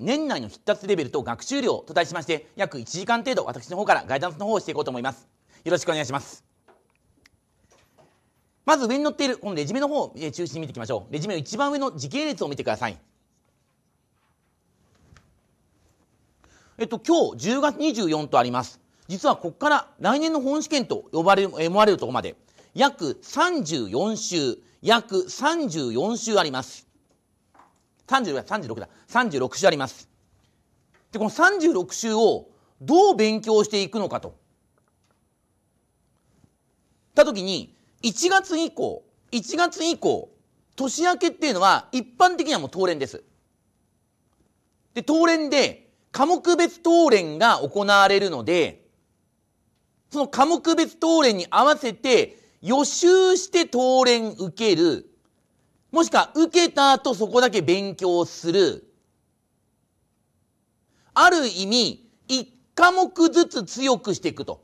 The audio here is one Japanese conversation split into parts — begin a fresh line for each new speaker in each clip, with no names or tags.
年内の必達レベルと学習量と題しまして約1時間程度私の方からガイダンスの方をしていこうと思いますよろしくお願いしますまず上に載っているこのレジュメの方を中心に見ていきましょうレジュメの一番上の時系列を見てくださいえっと今日10月24とあります実はここから来年の本試験と呼ばれる思われるところまで約34週約34週あります 36, 36だ36週ありますでこの36週をどう勉強していくのかとた時に1月以降1月以降年明けっていうのは一般的にはもう当連ですで当連で科目別当連が行われるのでその科目別当連に合わせて予習して当連受けるもしくは受けた後そこだけ勉強する。ある意味、一科目ずつ強くしていくと。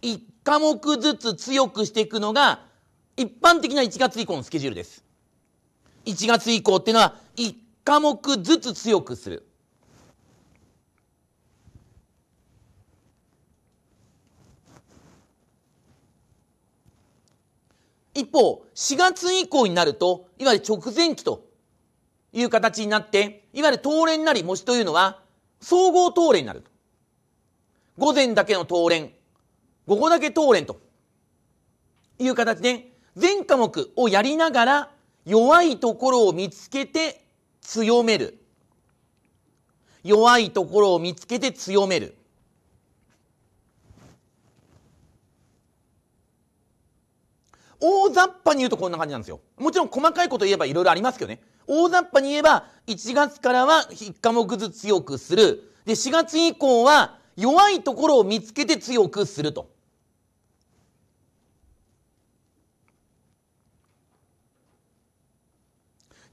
一科目ずつ強くしていくのが、一般的な1月以降のスケジュールです。1月以降っていうのは、一科目ずつ強くする。一方、4月以降になると、いわゆる直前期という形になって、いわゆる東連なり模試というのは、総合東連になる午前だけの東連、午後だけ東連という形で、全科目をやりながら、弱いところを見つけて強める。弱いところを見つけて強める。大雑把に言うとこんな感じなんですよ。もちろん細かいこと言えばいろいろありますけどね。大雑把に言えば、1月からは1科目ずつ強くする。で、4月以降は弱いところを見つけて強くすると。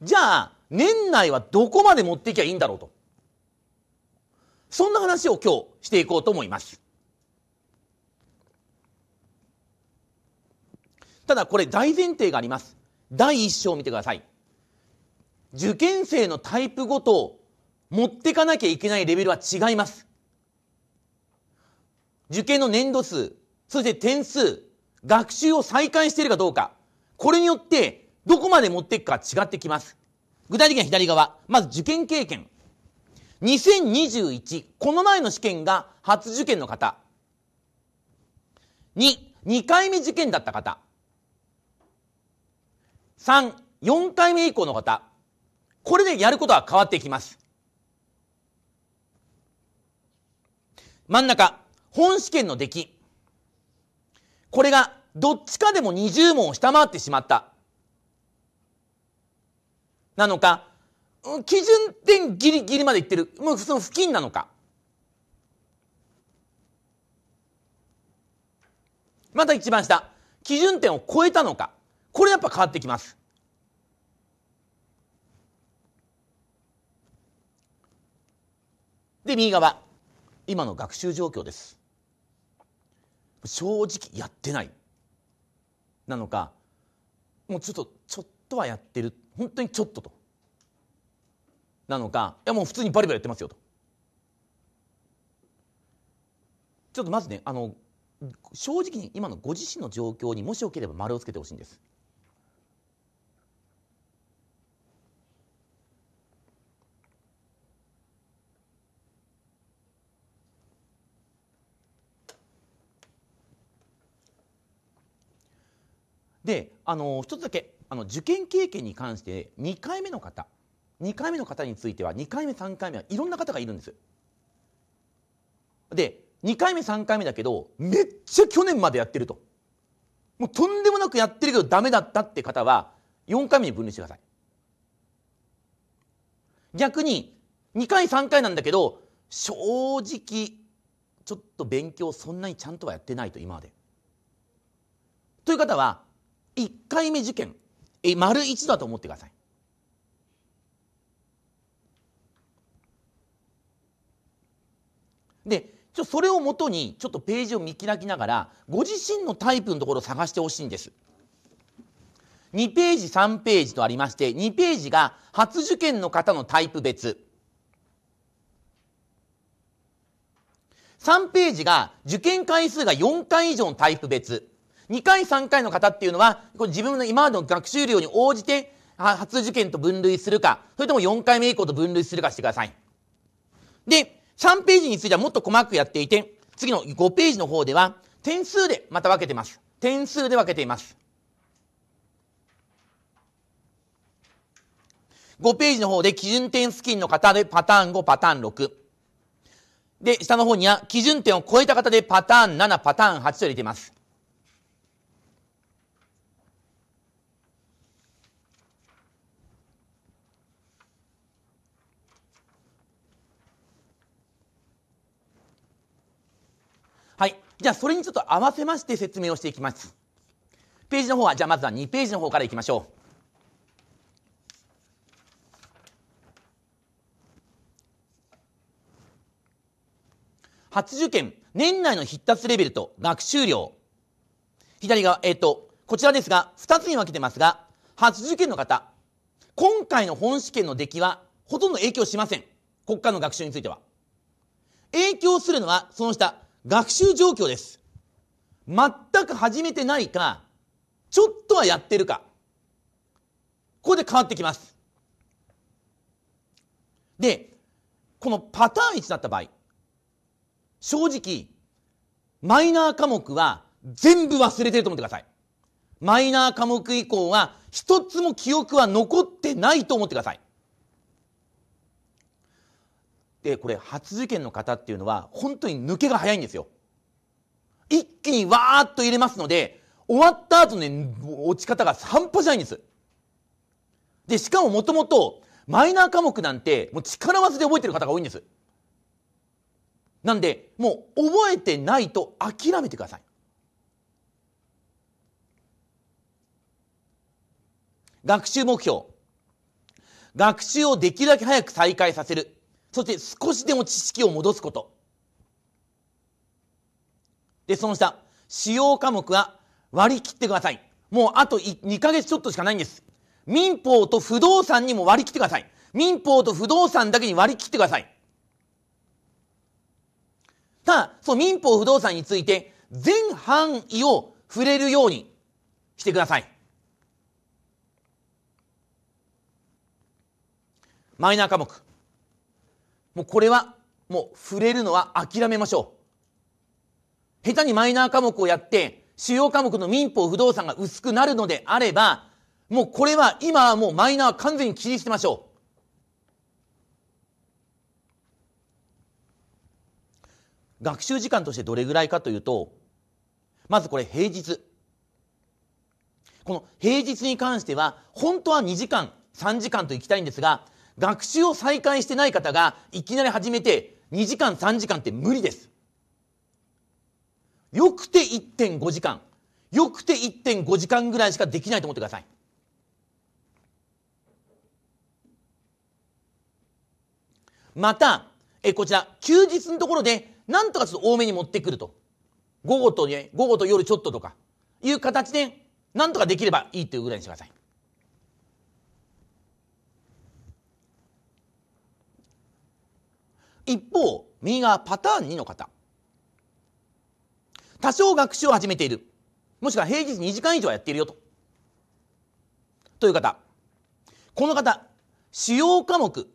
じゃあ、年内はどこまで持っていきゃいいんだろうと。そんな話を今日していこうと思います。ただこれ大前提があります。第1章を見てください。受験生のタイプごと持ってかなきゃいけないレベルは違います。受験の年度数、そして点数、学習を再開しているかどうか、これによってどこまで持っていくか違ってきます。具体的には左側、まず受験経験。2021、この前の試験が初受験の方。2、2回目受験だった方。3、4回目以降の方、これでやることは変わっていきます。真ん中、本試験の出来。これがどっちかでも20問を下回ってしまった。なのか、基準点ギリギリまでいってる。もうその付近なのか。また一番下。基準点を超えたのか。これやっぱ変わってきます。で右側今の学習状況です。正直やってないなのかもうちょっとちょっとはやってる本当にちょっととなのかいやもう普通にバリバリやってますよとちょっとまずねあの正直に今のご自身の状況にもしよければ丸をつけてほしいんですで、あの、一つだけ、あの、受験経験に関して、2回目の方、2回目の方については、2回目、3回目はいろんな方がいるんです。で、2回目、3回目だけど、めっちゃ去年までやってると。もうとんでもなくやってるけどダメだったって方は、4回目に分類してください。逆に、2回、3回なんだけど、正直、ちょっと勉強そんなにちゃんとはやってないと、今まで。という方は、1回目受験え丸1だと思ってくださいでちょそれをもとにちょっとページを見開きながらご自身のタイプのところを探してほしいんです2ページ3ページとありまして2ページが初受験の方のタイプ別3ページが受験回数が4回以上のタイプ別2回3回の方っていうのはこ自分の今までの学習量に応じて初受験と分類するかそれとも4回目以降と分類するかしてくださいで3ページについてはもっと細くやっていて次の5ページの方では点数でまた分けてます点数で分けています5ページの方で基準点付近の方でパターン5、パターン6。で、下の方には基準点を超えた方でパターン7、パターン8と入れています。じゃあそれにちょっと合わせまして説明をしていきます。ページの方は、じゃあまずは2ページの方からいきましょう。初受験、年内の必達レベルと学習量。左側、えっ、ー、と、こちらですが、2つに分けてますが、初受験の方、今回の本試験の出来はほとんど影響しません。国家の学習については。影響するのは、その下、学習状況です。全く始めてないか、ちょっとはやってるか。ここで変わってきます。で、このパターン1だった場合、正直、マイナー科目は全部忘れてると思ってください。マイナー科目以降は一つも記憶は残ってないと思ってください。でこれ初受験の方っていうのは本当に抜けが早いんですよ一気にわーっと入れますので終わった後の落ち方が半端じゃないんですでしかももともとマイナー科目なんてもう力技で覚えてる方が多いんですなんでもう覚えてないと諦めてください学習目標学習をできるだけ早く再開させるそして少しでも知識を戻すことでその下使用科目は割り切ってくださいもうあと2ヶ月ちょっとしかないんです民法と不動産にも割り切ってください民法と不動産だけに割り切ってくださいただその民法不動産について全範囲を触れるようにしてくださいマイナー科目もうこれはもう触れるのは諦めましょう。下手にマイナー科目をやって、主要科目の民法不動産が薄くなるのであれば、もうこれは今はもうマイナーは完全に切り捨てましょう。学習時間としてどれぐらいかというと、まずこれ平日。この平日に関しては、本当は2時間、3時間と行きたいんですが、学習を再開してない方がいきなり始めて2時間3時間って無理です。よくて1.5時間。よくて1.5時間ぐらいしかできないと思ってください。また、えこちら、休日のところで、なんとかちょっと多めに持ってくると。午後とね、午後と夜ちょっととか、いう形で、なんとかできればいいというぐらいにしてください。一方、右側パターン2の方。多少学習を始めている。もしくは平日2時間以上やっているよと。という方。この方、主要科目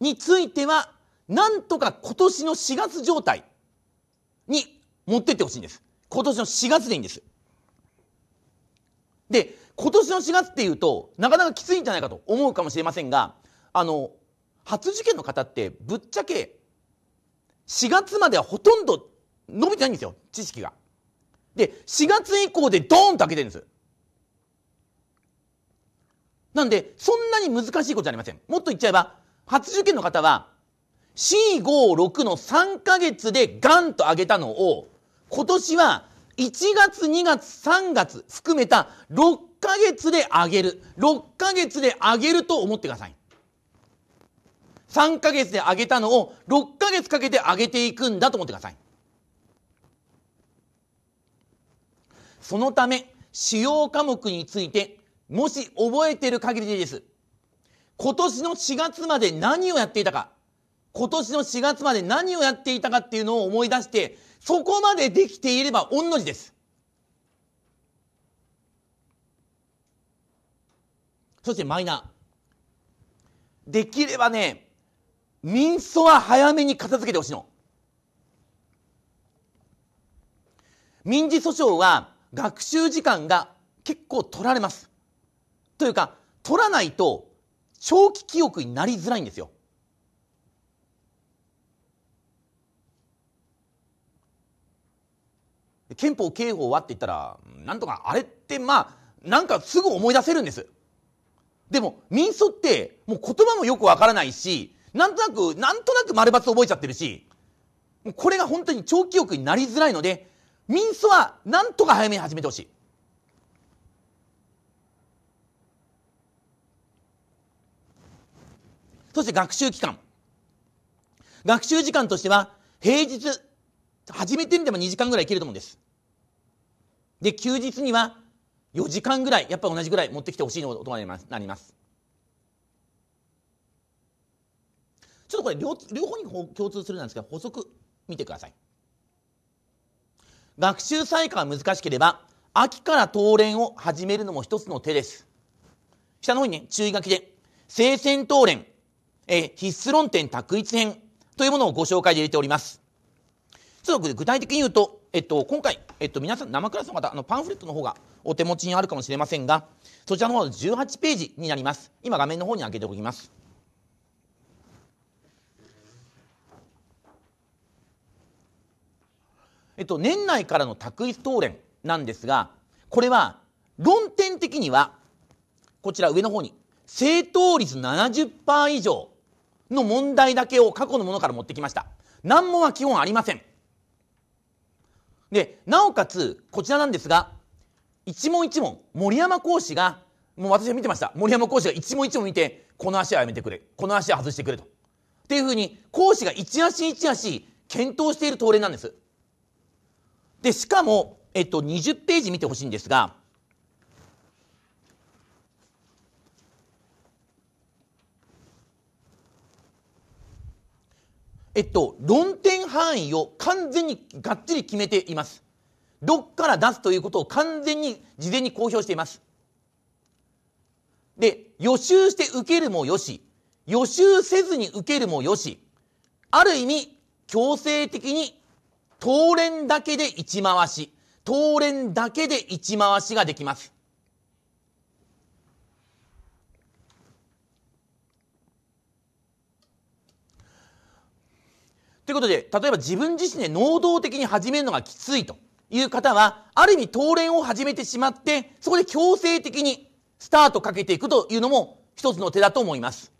については、なんとか今年の4月状態に持ってってほしいんです。今年の4月でいいんです。で、今年の4月っていうと、なかなかきついんじゃないかと思うかもしれませんが、あの、初受験の方ってぶっちゃけ4月まではほとんど伸びてないんですよ、知識が。で、4月以降でドーンと開けてるんです。なんで、そんなに難しいことじゃありません。もっと言っちゃえば、初受験の方は、4、5、6の3ヶ月でガンと上げたのを、今年は1月、2月、3月含めた6ヶ月で上げる。6ヶ月で上げると思ってください。3ヶ月で上げたのを6ヶ月かけて上げていくんだと思ってください。そのため、主要科目について、もし覚えてる限りでです。今年の4月まで何をやっていたか、今年の4月まで何をやっていたかっていうのを思い出して、そこまでできていれば御の字です。そしてマイナー。できればね、民訴は早めに片付けてほしいの。民事訴訟は学習時間が結構取られます。というか、取らないと長期記憶になりづらいんですよ。憲法刑法はって言ったら、なんとかあれってまあ、なんかすぐ思い出せるんです。でも、民訴って、もう言葉もよくわからないし、なんとなく、なんとなく丸抜覚えちゃってるし、もうこれが本当に長記憶になりづらいので、ミンソはなんとか早めに始めてほしい。そして学習期間。学習時間としては、平日、始めてみても2時間ぐらいいけると思うんです。で、休日には4時間ぐらい、やっぱり同じぐらい持ってきてほしいのとなります。ちょっとこれ両方に共通するなんですけど補足見てください学習再開が難しければ秋から登練を始めるのも一つの手です下の方にね注意書きで聖戦登練、え必須論点択一編というものをご紹介で入れておりますちょっと具体的に言うと、えっと、今回、えっと、皆さん生クラスの方あのパンフレットの方がお手持ちにあるかもしれませんがそちらの方の18ページになります今画面の方に開けておきますえっと、年内からの択一答練なんですが、これは、論点的には、こちら上の方に、正答率70%以上の問題だけを過去のものから持ってきました。難問は基本ありません。で、なおかつ、こちらなんですが、一問一問、森山講師が、もう私は見てました。森山講師が一問一問見て、この足はやめてくれ。この足は外してくれと。っていうふうに、講師が一足一足検討している答練なんです。で、しかも、えっと、20ページ見てほしいんですが、えっと、論点範囲を完全にがっちり決めています。どっから出すということを完全に事前に公表しています。で、予習して受けるもよし、予習せずに受けるもよし、ある意味強制的に当練だけで一回し、当練だけで一回しができます。ということで、例えば自分自身で能動的に始めるのがきついという方は、ある意味当練を始めてしまって、そこで強制的にスタートかけていくというのも一つの手だと思います。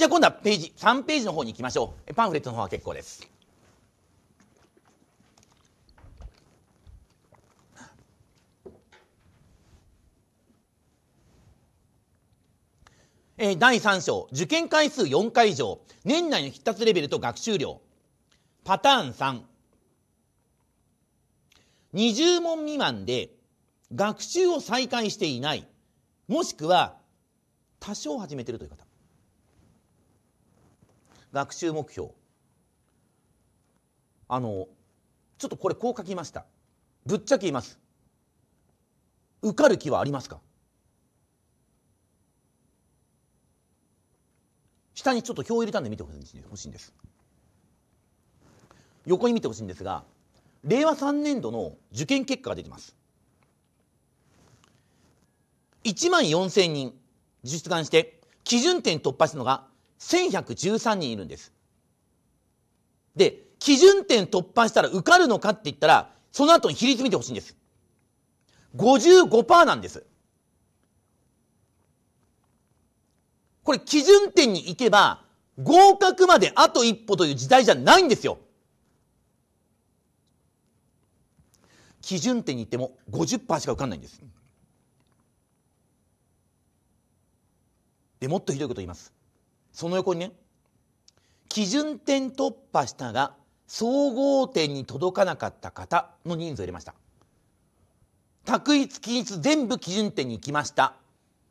じゃあ今度はページ、3ページの方に行きましょう。パンフレットの方は結構です。えー、第3章、受験回数4回以上、年内の必達レベルと学習量。パターン3。20問未満で学習を再開していない、もしくは多少始めてるという方。学習目標あのちょっとこれこう書きましたぶっちゃけ言います受かる気はありますか下にちょっと表を入れたんで見てほしいんです横に見てほしいんですが令和3年度の受験結果が出てます1万4000人実願して基準点突破したのが1113人いるんです。で、基準点突破したら受かるのかって言ったら、その後に比率見てほしいんです。55%なんです。これ基準点に行けば、合格まであと一歩という時代じゃないんですよ。基準点に行っても50%しか受かんないんです。でもっとひどいこと言います。その横にね基準点突破したが総合点に届かなかった方の人数を入れました択一均一全部基準点に行きました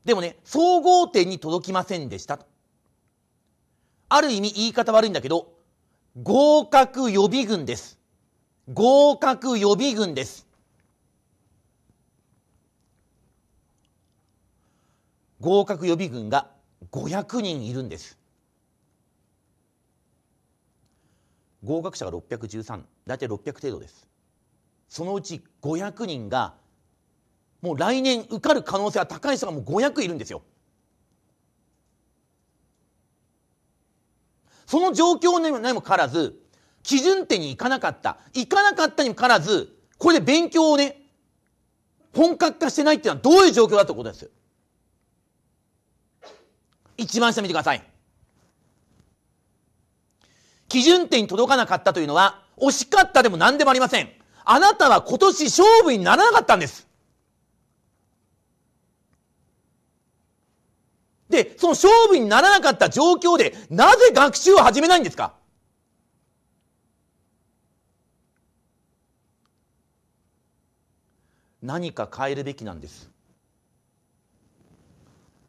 でもね総合点に届きませんでしたとある意味言い方悪いんだけど合格予備軍です合格予備軍です合格予備軍が500人いるんです合格者が613大体600程度ですそのうち500人がもう来年受かる可能性は高い人がもう500いるんですよその状況にもかかわらず基準点に行かなかった行かなかったにもかかわらずこれで勉強をね本格化してないっていうのはどういう状況だってことです一番下見てください。基準点に届かなかったというのは、惜しかったでも何でもありません。あなたは今年勝負にならなかったんです。で、その勝負にならなかった状況で、なぜ学習を始めないんですか何か変えるべきなんです。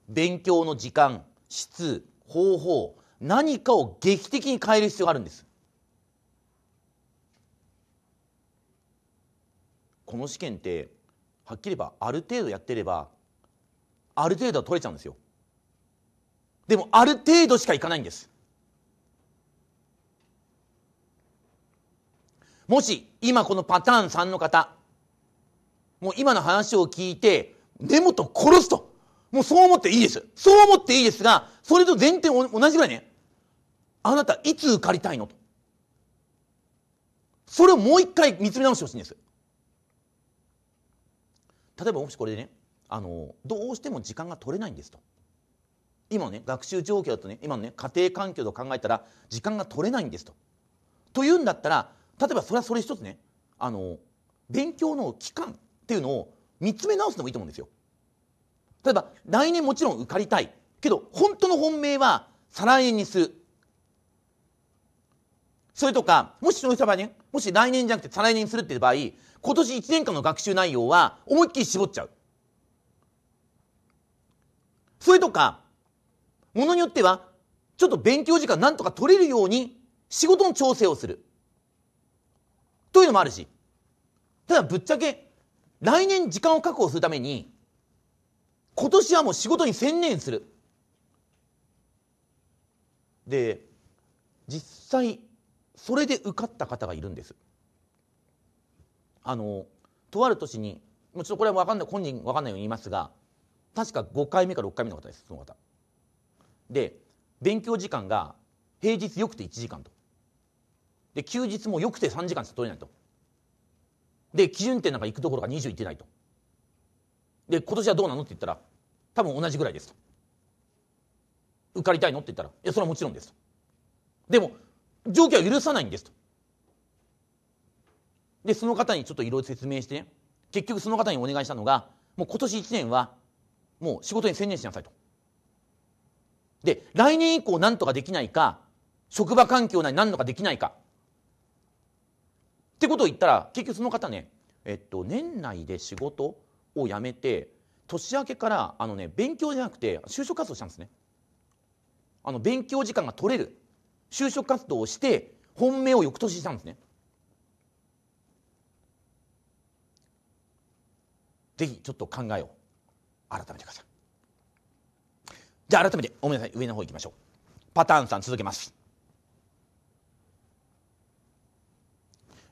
勉強の時間、質方法何かを劇的に変える必要があるんですこの試験ってはっきり言えばある程度やってればある程度は取れちゃうんですよでもある程度しかいかないんですもし今このパターン3の方もう今の話を聞いて根本殺すともうそう思っていいです。そう思っていいですが、それと前提同じぐらいね。あなた、いつ受かりたいのと。それをもう一回見つめ直してほしいんです。例えば、もしこれでね、あの、どうしても時間が取れないんですと。今のね、学習状況だとね、今のね、家庭環境と考えたら、時間が取れないんですと。というんだったら、例えばそれはそれ一つね、あの、勉強の期間っていうのを見つめ直すのもいいと思うんですよ。例えば来年もちろん受かりたいけど本当の本命は再来年にするそれとかもしそうし場合ねもし来年じゃなくて再来年にするっていう場合今年1年間の学習内容は思いっきり絞っちゃうそれとかものによってはちょっと勉強時間なんとか取れるように仕事の調整をするというのもあるしただぶっちゃけ来年時間を確保するために今年はもう仕事に専念する。で、実際、それで受かった方がいるんです。あの、とある年に、もうちょっとこれは分かんない、本人分かんないように言いますが、確か5回目か6回目の方です、その方。で、勉強時間が平日よくて1時間と。で、休日もよくて3時間しか取れないと。で、基準点なんか行くところが20いってないと。で今年はどうなのって言ったら多分同じぐらいですと受かりたいのって言ったらいやそれはもちろんですとでも条件は許さないんですとでその方にちょっといろいろ説明して、結局その方にお願いしたのがもう今年1年はもう仕事に専念しなさいとで来年以降何とかできないか職場環境内何とかできないかってことを言ったら結局その方ねえっと年内で仕事をやめて年明けからあのね勉強じゃなくて就職活動したんですねあの勉強時間が取れる就職活動をして本命を翌年したんですねぜひちょっと考えを改めてくださいじゃあ改めてごめんなさい上の方行きましょうパターン3続けます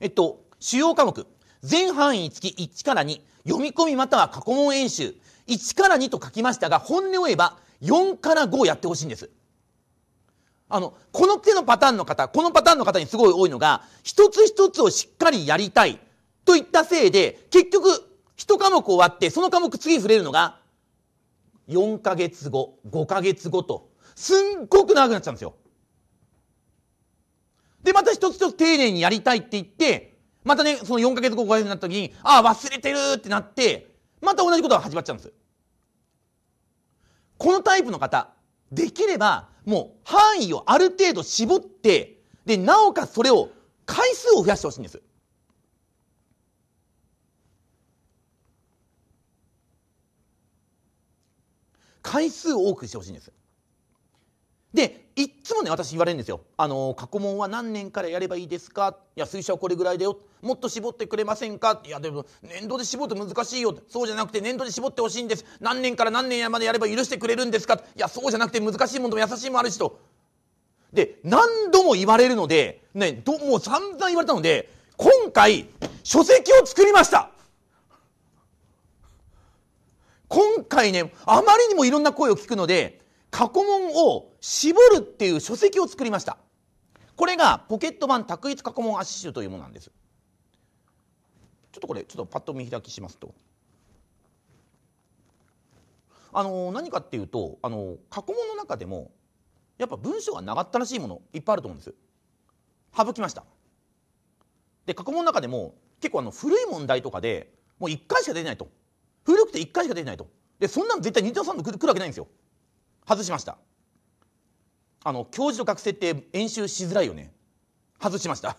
えっと主要科目全範囲につき1から2、読み込みまたは過去問演習、1から2と書きましたが、本音を言えば4から5やってほしいんです。あの、この手のパターンの方、このパターンの方にすごい多いのが、一つ一つをしっかりやりたいといったせいで、結局、一科目終わって、その科目次触れるのが、4ヶ月後、5ヶ月後と、すんごく長くなっちゃうんですよ。で、また一つ一つ丁寧にやりたいって言って、またね、その4ヶ月後、5ヶ月になった時に、ああ、忘れてるってなって、また同じことが始まっちゃうんです。このタイプの方、できれば、もう範囲をある程度絞って、で、なおかつそれを回数を増やしてほしいんです。回数を多くしてほしいんです。で、いっつもね私言われるんですよ「あの過去問は何年からやればいいですか?」「いや水車はこれぐらいだよ」「もっと絞ってくれませんか?」「いやでも年度で絞って難しいよ」「そうじゃなくて年度で絞ってほしいんです」「何年から何年までやれば許してくれるんですか?」「いやそうじゃなくて難しいものでも優しいもあるし」と。で何度も言われるので、ね、どもう散々言われたので今回書籍を作りました今回ねあまりにもいろんな声を聞くので過去問を絞るっていう書籍を作りました。これがポケット版択一過去問圧集というものなんです。ちょっとこれ、ちょっとパッと見開きしますと。あの何かっていうと、あの過去問の中でも、やっぱ文章が長ったらしいものいっぱいあると思うんです。省きました。で、過去問の中でも、結構あの古い問題とかでもう1回しか出ないと。古くて1回しか出ないと。で、そんなの絶対日野さんの来るわけないんですよ。外しましたあの教授と学生って演習しづらいよね外しました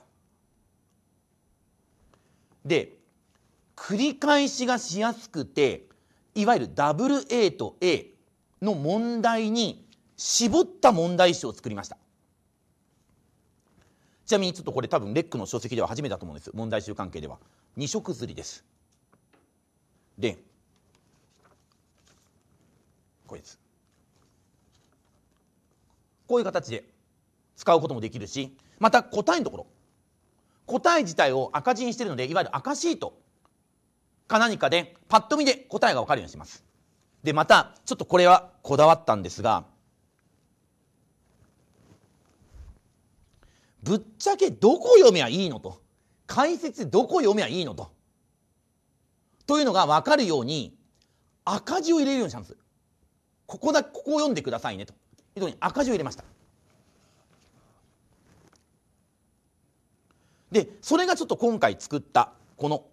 で繰り返しがしやすくていわゆる WA と A の問題に絞った問題集を作りましたちなみにちょっとこれ多分レックの書籍では初めてだと思うんです問題集関係では2色釣りですでこいつこういう形で使うこともできるしまた答えのところ答え自体を赤字にしてるのでいわゆる赤シートか何かでパッと見で答えが分かるようにします。でまたちょっとこれはこだわったんですがぶっちゃけどこ読めばいいのと解説どこ読めばいいのとというのが分かるように赤字を入れるようにしたんです。ここだここを読んでくださいねと。井戸に赤字を入れましたでそれがちょっと今回作ったこの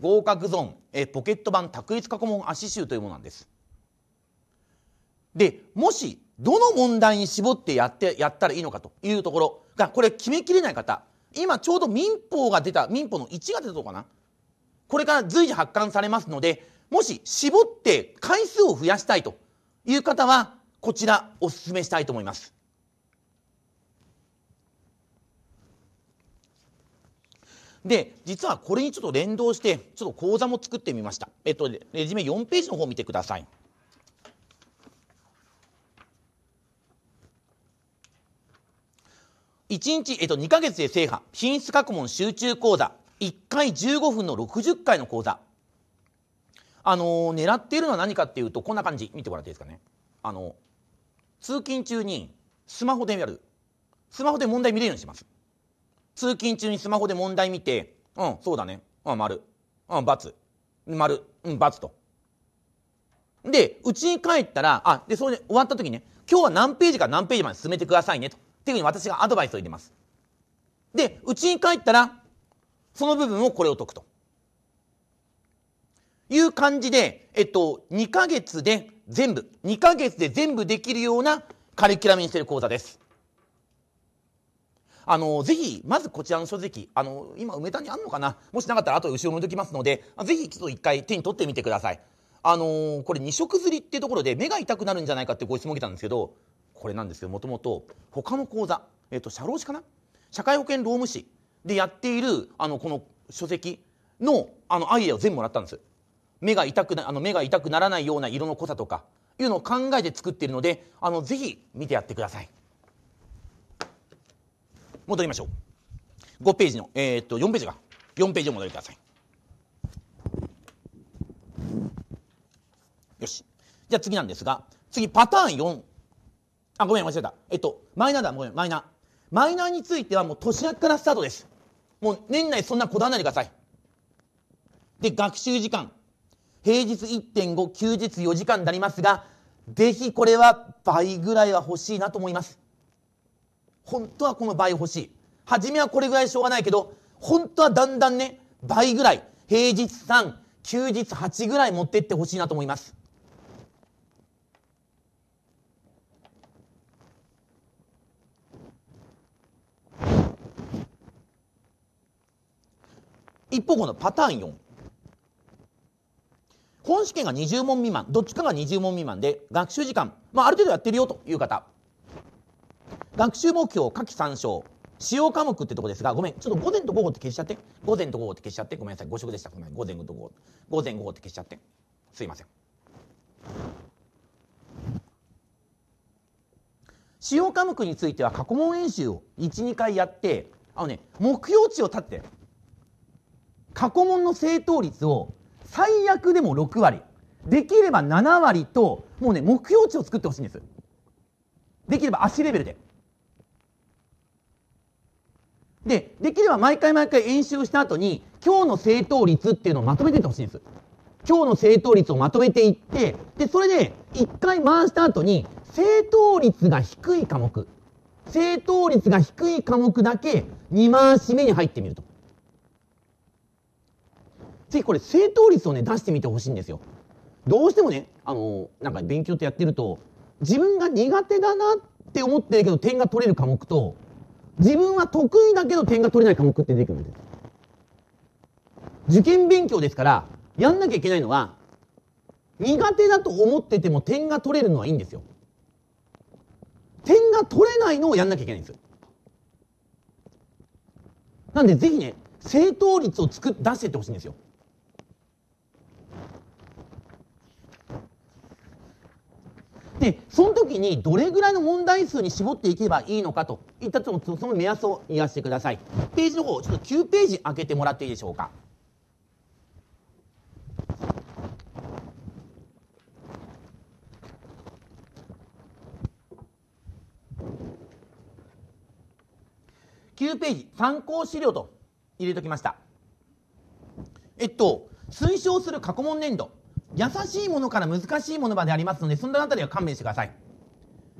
合格ゾーンえポケット版択一過去問足集というものなんですでもしどの問題に絞ってやってやったらいいのかというところがこれ決めきれない方今ちょうど民法が出た民法の1が出たとかなこれから随時発刊されますのでもし絞って回数を増やしたいという方はこちらお勧めしたいと思います。で、実はこれにちょっと連動して、ちょっと講座も作ってみました。えっと、レジュメ4ページの方を見てください。1日、えっと、2か月で制覇、品質各問集中講座、1回15分の60回の講座、あの狙っているのは何かっていうとこんな感じ見てもらっていいですかねあの通勤中にスマホでやるスマホで問題見れるようにします通勤中にスマホで問題見てうんそうだねうん丸うん×丸うん×とでうちに帰ったらあでそれで終わった時ね今日は何ページから何ページまで進めてくださいねとっていうふうに私がアドバイスを入れますでうちに帰ったらその部分をこれを解くという感じで、えっと、2ヶ月で全部、2ヶ月で全部できるようなカリキュラムにしている講座です。あの、ぜひ、まずこちらの書籍、あの、今梅田にあんのかなもしなかったら後で後ろに置きますので、ぜひちょっと一回手に取ってみてください。あのー、これ二色刷りっていうところで目が痛くなるんじゃないかってご質問受けたんですけど、これなんですけど、もともと他の講座、えっと、社労士かな社会保険労務士でやっている、あの、この書籍の、あの、アイデアを全部もらったんです。目が痛くなあの目が痛くならないような色の濃さとかいうのを考えて作っているのであのぜひ見てやってください戻りましょう5ページの、えー、っと4ページが4ページを戻りくださいよしじゃあ次なんですが次パターン4あごめん間違えたえっとマイナーだごめんマイナーマイナーについてはもう年明けからスタートですもう年内そんなこだわらないでくださいで学習時間平日1.5、休日4時間になりますが、ぜひこれは倍ぐらいは欲しいなと思います。本当はこの倍欲しい。初めはこれぐらいしょうがないけど、本当はだんだんね、倍ぐらい、平日3、休日8ぐらい持ってってほしいなと思います。一方このパターン4。本試験が20問未満どっちかが20問未満で学習時間、まあ、ある程度やってるよという方学習目標下記参照使用科目ってとこですがごめんちょっと午前と午後って消しちゃって午前と午後って消しちゃってごめんなさい誤食でしたごめん午前と午後午前午後って消しちゃってすいません使用科目については過去問演習を12回やってあのね目標値を立って過去問の正答率を最悪でも6割できれば7割ともうね目標値を作ってほしいんですできれば足レベルででできれば毎回毎回演習した後に今日の正答率っていうのをまとめていってほしいんです今日の正答率をまとめていってでそれで1回回した後に正答率が低い科目正答率が低い科目だけ2回し目に入ってみるとぜひこれ正答率をね出してみてほしいんですよどうしてもねあのなんか勉強ってやってると自分が苦手だなって思ってるけど点が取れる科目と自分は得意だけど点が取れない科目って出てくるんです受験勉強ですからやんなきゃいけないのは苦手だと思ってても点が取れるのはいいんですよ点が取れないのをやんなきゃいけないんですなんでぜひね正答率を作出してってほしいんですよでその時にどれぐらいの問題数に絞っていけばいいのかといったその目安を言わせてくださいページの方ちょっと9ページ開けてもらっていいでしょうか9ページ参考資料と入れておきましたえっと推奨する過去問年度優しいものから難しいものまでありますので、そのあたりは勘弁してください。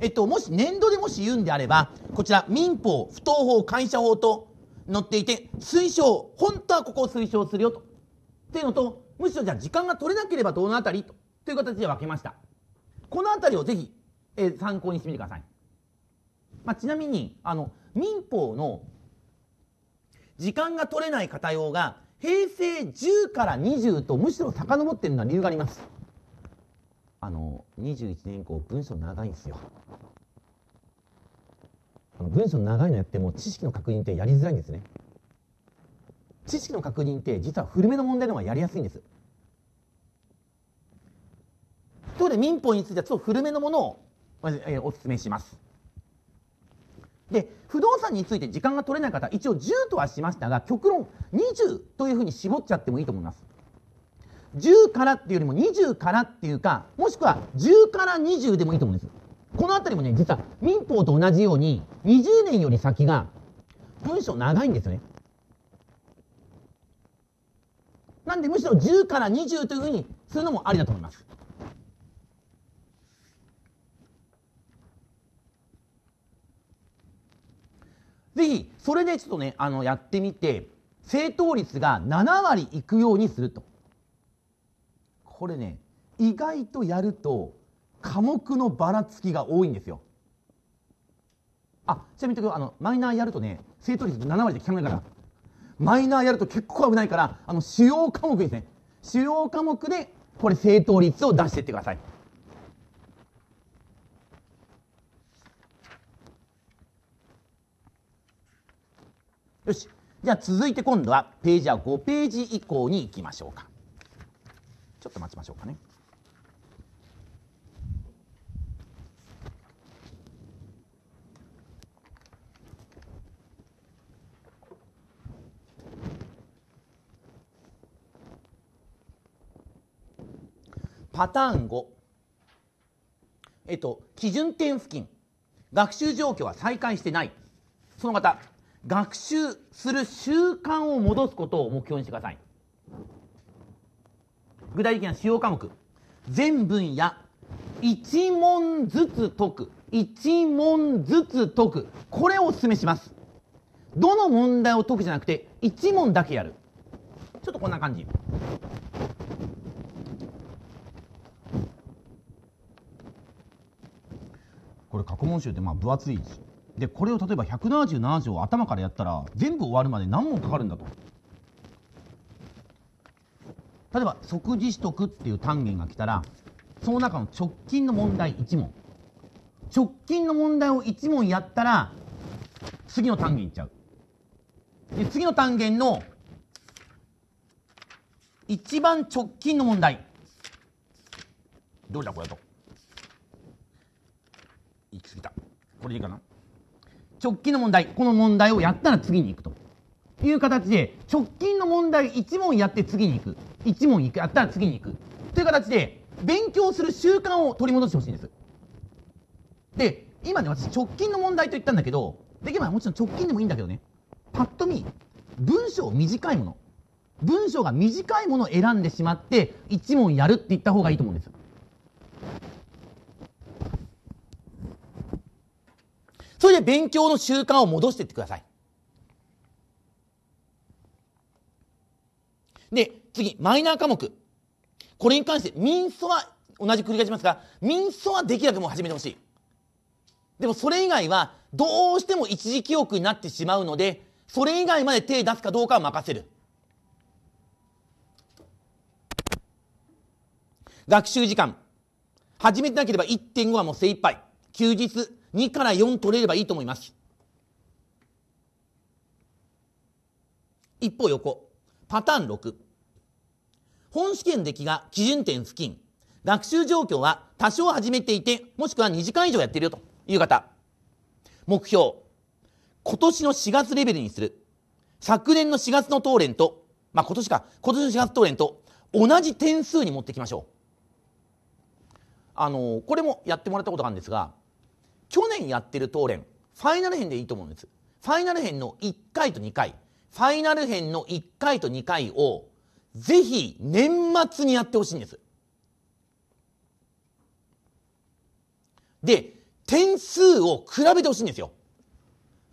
えっと、もし年度でもし言うんであれば、こちら民法、不当法、会社法と載っていて、推奨、本当はここを推奨するよと。っていうのと、むしろじゃあ時間が取れなければどのあたりとという形で分けました。このあたりをぜひ、えー、参考にしてみてください。まあ、ちなみに、あの、民法の時間が取れない方用が平成10から20とむしろ遡ってるのは理由がありますあの21年以降文章長いんですよあの文章長いのやっても知識の確認ってやりづらいんですね知識の確認って実は古めの問題の方がやりやすいんですということで民法についてはちょっと古めのものをお勧めしますで不動産について時間が取れない方一応10とはしましたが極論20というふうに絞っちゃってもいいと思います10からっていうよりも20からっていうかもしくは10から20でもいいと思うんですこの辺りもね実は民法と同じように20年より先が文章長いんですよねなんでむしろ10から20というふうにするのもありだと思いますぜひ、それでちょっとね、あの、やってみて、正答率が7割いくようにすると。これね、意外とやると、科目のばらつきが多いんですよ。あ、ちなみにあの、マイナーやるとね、正答率7割で聞かないから、マイナーやると結構危ないから、あの、主要科目ですね。主要科目で、これ正答率を出していってください。よしじゃあ続いて今度はページは5ページ以降に行きましょうかちょっと待ちましょうかねパターン5、えっと、基準点付近学習状況は再開してないその方学習する習慣を戻すことを目標にしてください具体的な主要科目全分野1問ずつ解く1問ずつ解くこれをお勧めしますどの問題を解くじゃなくて1問だけやるちょっとこんな感じこれ過去問集ってまあ分厚いですよでこれを例えば177条頭からやったら全部終わるまで何問かかるんだと例えば即時取得っていう単元が来たらその中の直近の問題1問直近の問題を1問やったら次の単元いっちゃうで次の単元の一番直近の問題どれだこれと行き過ぎたこれでいいかな直近の問題、この問題をやったら次に行くと。いう形で、直近の問題1問やって次に行く。1問行く、やったら次に行く。という形で、勉強する習慣を取り戻してほしいんです。で、今ね、私、直近の問題と言ったんだけど、できればもちろん直近でもいいんだけどね、ぱっと見、文章短いもの、文章が短いものを選んでしまって、1問やるって言った方がいいと思うんですそれで勉強の習慣を戻していってください。で、次、マイナー科目。これに関して、民素は同じ繰り返しますが、民素はできなくもう始めてほしい。でもそれ以外は、どうしても一時記憶になってしまうので、それ以外まで手出すかどうかは任せる。学習時間。始めてなければ1.5はもう精一杯。休日、2から4取れればいいと思います。一方横、パターン6。本試験出来が基準点付近。学習状況は多少始めていて、もしくは2時間以上やってるよという方。目標。今年の4月レベルにする。昨年の4月の答練と、まあ、今年か、今年の4月答練と同じ点数に持ってきましょう。あの、これもやってもらったことがあるんですが、去年やってる当連ファイナル編でいいと思うんですファイナル編の1回と2回ファイナル編の1回と2回をぜひ年末にやってほしいんですで点数を比べてほしいんですよ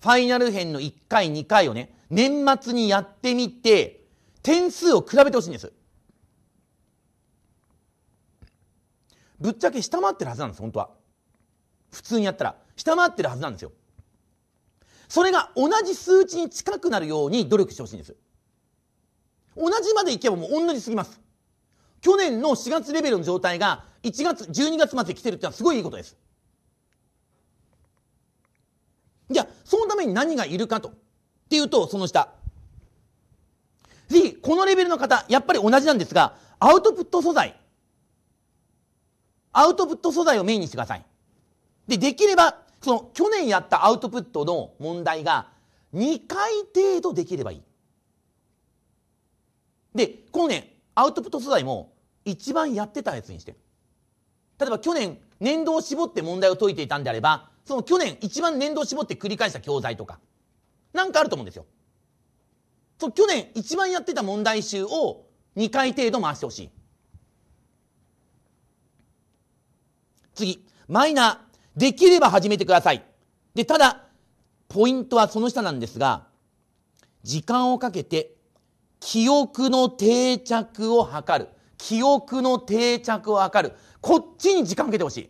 ファイナル編の1回2回をね年末にやってみて点数を比べてほしいんですぶっちゃけ下回ってるはずなんです本当は普通にやったら下回ってるはずなんですよそれが同じ数値に近くなるように努力してほしいんです同じまでいけばもう同じすぎます去年の4月レベルの状態が1月12月まで来てるってのはすごいいいことですじゃあそのために何がいるかとっていうとその下ぜひこのレベルの方やっぱり同じなんですがアウトプット素材アウトプット素材をメインにしてくださいで、できれば、その去年やったアウトプットの問題が2回程度できればいい。で、今年、アウトプット素材も一番やってたやつにして。例えば去年、年度を絞って問題を解いていたんであれば、その去年一番年度を絞って繰り返した教材とか、なんかあると思うんですよ。その去年一番やってた問題集を2回程度回してほしい。次、マイナー。できれば始めてください。で、ただ、ポイントはその下なんですが、時間をかけて記憶の定着を図る。記憶の定着を図る。こっちに時間をかけてほしい。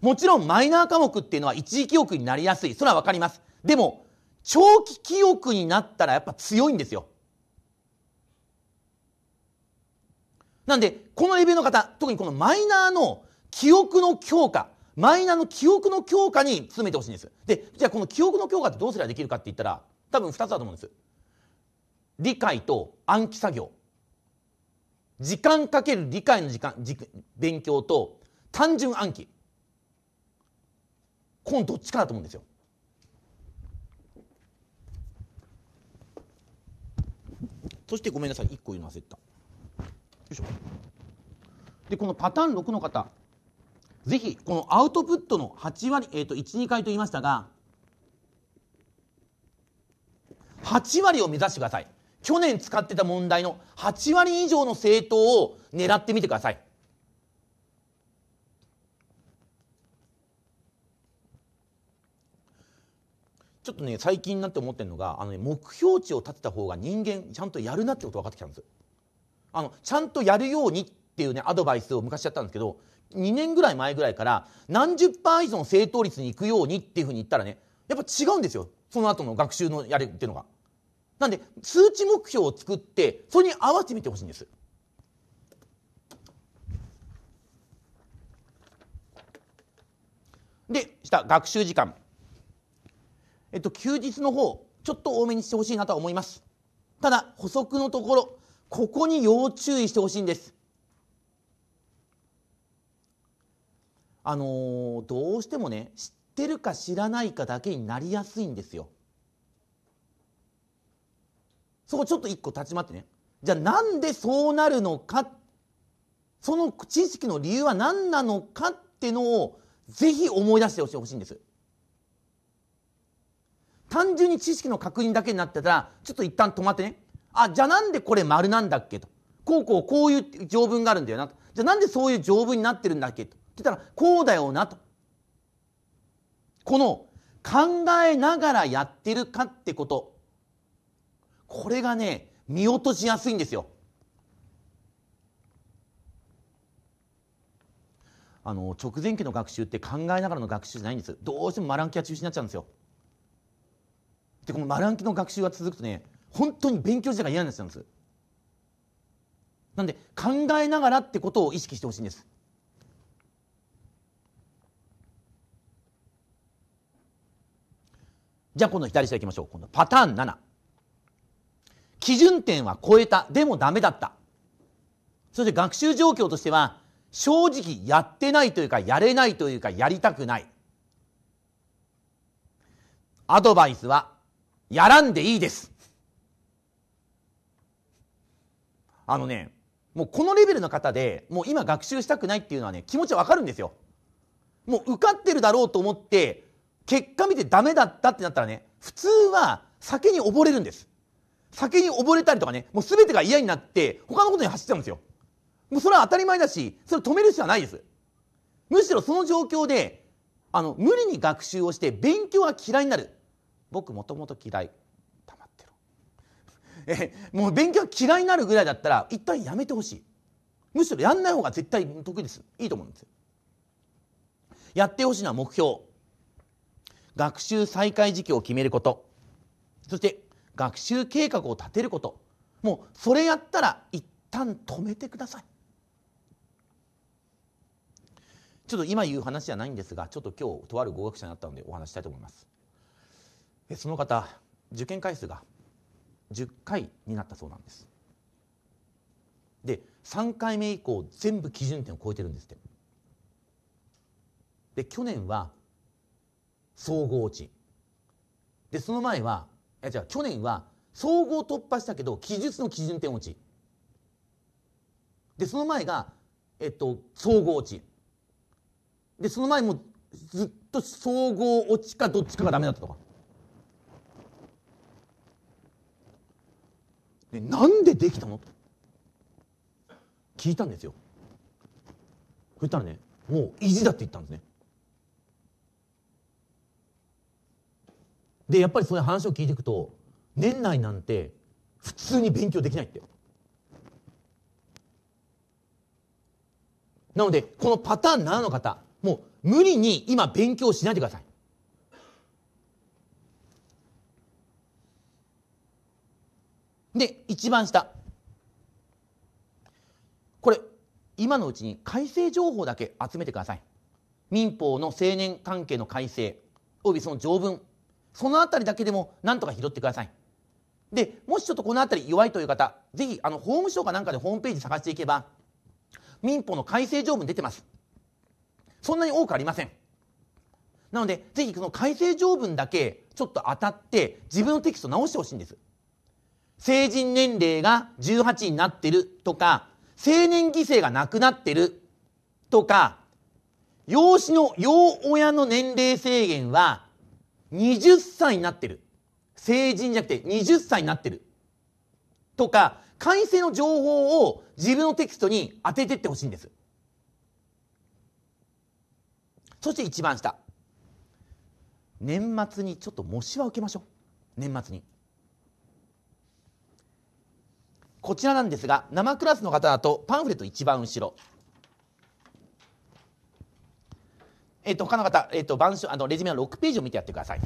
もちろんマイナー科目っていうのは一時記憶になりやすい。それはわかります。でも、長期記憶になったらやっぱ強いんですよ。なんで、このレビューの方、特にこのマイナーの記憶の強化、マイナーの記憶の強化に努めてほしいんです。で、じゃあこの記憶の強化ってどうすればできるかって言ったら、多分2つだと思うんです。理解と暗記作業。時間かける理解の時間、勉強と単純暗記。このどっちかだと思うんですよ。そしてごめんなさい、1個言うの忘れた。いしょでこのパターン6の方ぜひこのアウトプットの8割、えーと、12回と言いましたが8割を目指してください去年使ってた問題の8割以上の政党を狙ってみてくださいちょっとね最近になって思ってるのがあの、ね、目標値を立てた方が人間ちゃんとやるなってこと分かってきたんですあのちゃんとやるようにっていうねアドバイスを昔やったんですけど2年ぐらい前ぐらいから何十パー以上の正答率に行くようにっていうふうに言ったらねやっぱ違うんですよその後の学習のやるっていうのが。なんで数値目標を作ってそれに合わせてみてほしいんです。でした学習時間。えっと休日の方ちょっと多めにしてほしいなとは思います。ただ補足のところここに要注意してほしいんです。あのどうしてもね知ってるか知らないかだけになりやすいんですよ。そこちょっと一個立ち回ってねじゃあなんでそうなるのかその知識の理由は何なのかってのをぜひ思い出してほしいんです。単純に知識の確認だけになってたらちょっと一旦止まってねあじゃあなんでこれ丸なんだっけとこうこうこういう条文があるんだよなとじゃあなんでそういう条文になってるんだっけと言ったらこうだよなとこの考えながらやってるかってことこれがね見落としやすいんですよ。あの直前期の学習って考えながらの学習じゃないんですどうしてもマランキが中止になっちゃうんですよ。でこのマランキの学習が続くとね本当に勉強自体が嫌になっんです。なんで考えながらってことを意識してほしいんです。じゃあ今度左下いきましょう。今度パターン7。基準点は超えた。でもダメだった。そして学習状況としては、正直やってないというか、やれないというか、やりたくない。アドバイスは、やらんでいいです。あのねもうこのレベルの方でもう今学習したくないっていうのはね気持ちわかるんですよもう受かってるだろうと思って結果見てダメだったってなったらね普通は酒に溺れるんです酒に溺れたりとかねもう全てが嫌になって他のことに走っちゃうんですよもうそれは当たり前だしそれ止める必要はないですむしろその状況であの無理に学習をして勉強が嫌いになる僕もともと嫌いえもう勉強嫌いになるぐらいだったら一旦やめてほしいむしろやんない方が絶対得意ですいいと思うんですやってほしいのは目標学習再開時期を決めることそして学習計画を立てることもうそれやったら一旦止めてくださいちょっと今言う話じゃないんですがちょっと今日とある合格者になったのでお話したいと思いますその方受験回数が10回になったそうなんですで3回目以降全部基準点を超えてるんですってで去年は総合落ちでその前はじゃあ去年は総合突破したけど記述の基準点落ちでその前が、えっと、総合落ちでその前もずっと総合落ちかどっちかがダメだったとか。でなんでできたのと聞いたんですよそしたらねもう意地だって言ったんですねでやっぱりその話を聞いていくと年内なんて普通に勉強できないってなのでこのパターン7の方もう無理に今勉強しないでくださいで、一番下。これ、今のうちに改正情報だけ集めてください。民法の青年関係の改正、およびその条文、そのあたりだけでもなんとか拾ってください。で、もしちょっとこのあたり弱いという方、ぜひ、あの、法務省かなんかでホームページ探していけば、民法の改正条文出てます。そんなに多くありません。なので、ぜひその改正条文だけちょっと当たって自分のテキスト直してほしいんです。成人年齢が18になってるとか、成年犠牲がなくなってるとか、養子の養親の年齢制限は20歳になってる。成人じゃなくて20歳になってる。とか、改正の情報を自分のテキストに当ててってほしいんです。そして一番下。年末にちょっと模試は受けましょう。年末に。こちらなんですが生クラスの方だとパンフレット一番後ろえっ、と他の方、えっ、と番書あのレジュメの6ページを見てやってください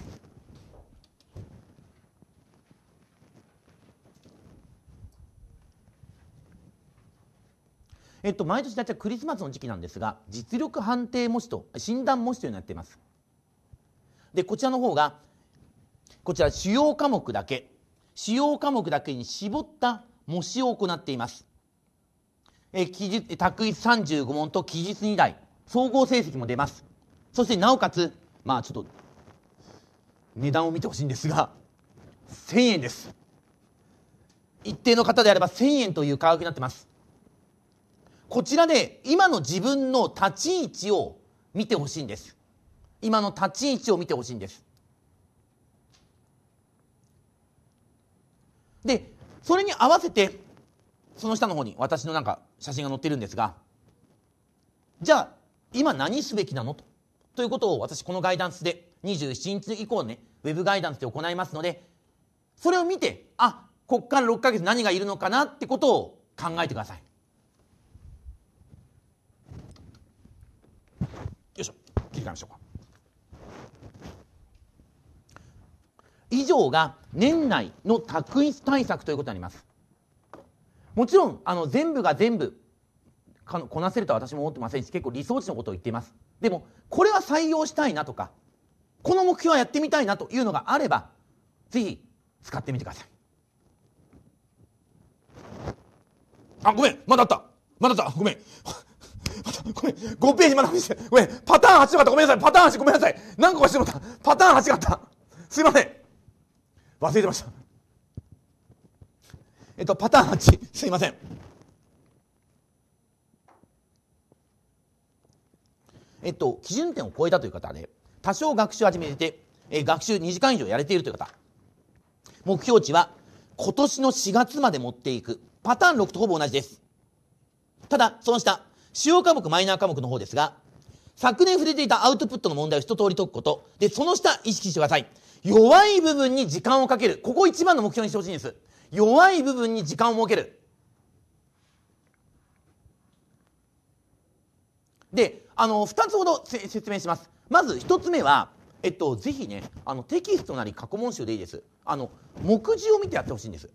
えっ、と、毎年大体クリスマスの時期なんですが実力判定模試と診断模試というのをやっていますでこちらの方がこちら主要科目だけ主要科目だけに絞った模試を行っています。え記述、択一35問と記述2題、総合成績も出ます。そしてなおかつ、まあちょっと、値段を見てほしいんですが、1000円です。一定の方であれば1000円という価格になってます。こちらで今の自分の立ち位置を見てほしいんです。今の立ち位置を見てほしいんです。で、それに合わせてその下の方に私のなんか写真が載ってるんですがじゃあ今何すべきなのとということを私このガイダンスで27日以降ねウェブガイダンスで行いますのでそれを見てあこっから6ヶ月何がいるのかなってことを考えてください。よいしょ切り替えましょうか。以上が年内の択一対策ということになります。もちろん、あの、全部が全部、こなせるとは私も思ってませんし、結構理想値のことを言っています。でも、これは採用したいなとか、この目標はやってみたいなというのがあれば、ぜひ使ってみてください。あ、ごめん、まだあった。まだあった。ごめん。ごめん、5ページまだ見せて。ごめん、パターン8があった。ごめんなさい。パターン8、ごめんなさい。何個かしてもった。パターン8があった。すいません。忘れてました。えっと、パターン8、すいません。えっと、基準点を超えたという方で、ね、多少学習を始めて、え学習2時間以上やれているという方、目標値は今年の4月まで持っていく。パターン6とほぼ同じです。ただ、その下、主要科目、マイナー科目の方ですが、昨年触れていたアウトプットの問題を一通り解くこと、で、その下、意識してください。弱い部分に時間をかける。ここ一番の目標にしてほしいんです。弱い部分に時間を設ける。で、あの、二つほど説明します。まず一つ目は、えっと、ぜひね、あの、テキストなり過去問集でいいです。あの、目次を見てやってほしいんです。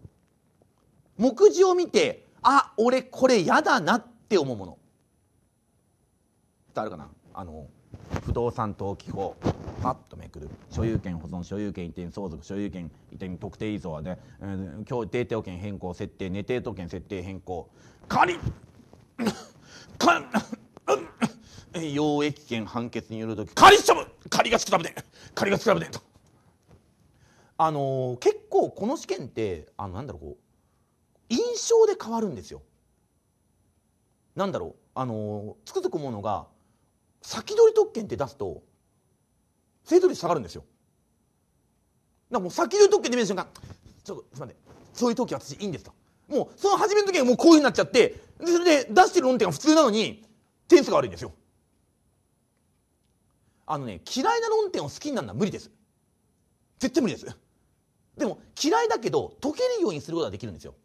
目次を見て、あ、俺これ嫌だなって思うもの。伝わるかなあの、不動産登記法パッとめくる所有権保存所有権移転相続所有権移転特定依存はね、えー、今日定定権変更設定寝定保権設定変更仮仮要益権判決によると仮処分仮がつくためで仮がつくためでとあのー、結構この試験ってあのなんだろうこう印象で変わるんですよなんだろうあのー、つくづく思うのが先取り特権って出すと正答率下がるんですよだからもう先取り特権で見る瞬間ちょっとすいませんそういう時私いいんですともうその初めの時はもうこういうふうになっちゃってでそれで出してる論点が普通なのに点数が悪いんですよあのね嫌いな論点を好きになるのは無理です絶対無理ですでも嫌いだけど解けるようにすることができるんですよ